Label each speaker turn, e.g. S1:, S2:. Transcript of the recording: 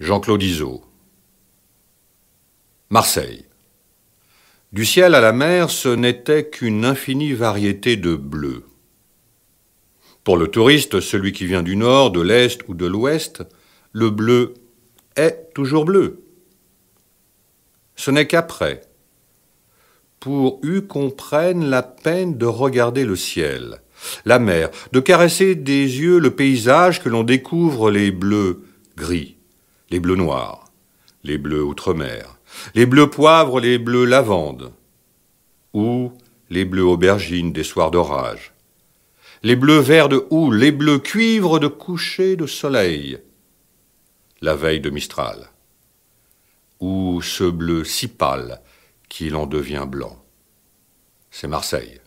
S1: Jean-Claude Iso. Marseille. Du ciel à la mer, ce n'était qu'une infinie variété de bleu. Pour le touriste, celui qui vient du nord, de l'est ou de l'ouest, le bleu est toujours bleu. Ce n'est qu'après, pour eux qu'on prenne la peine de regarder le ciel, la mer, de caresser des yeux le paysage que l'on découvre les bleus gris les bleus noirs, les bleus outre-mer, les bleus poivres, les bleus lavandes, ou les bleus aubergines des soirs d'orage, les bleus verts de houle, les bleus cuivre de coucher de soleil, la veille de Mistral, ou ce bleu si pâle qu'il en devient blanc. C'est Marseille.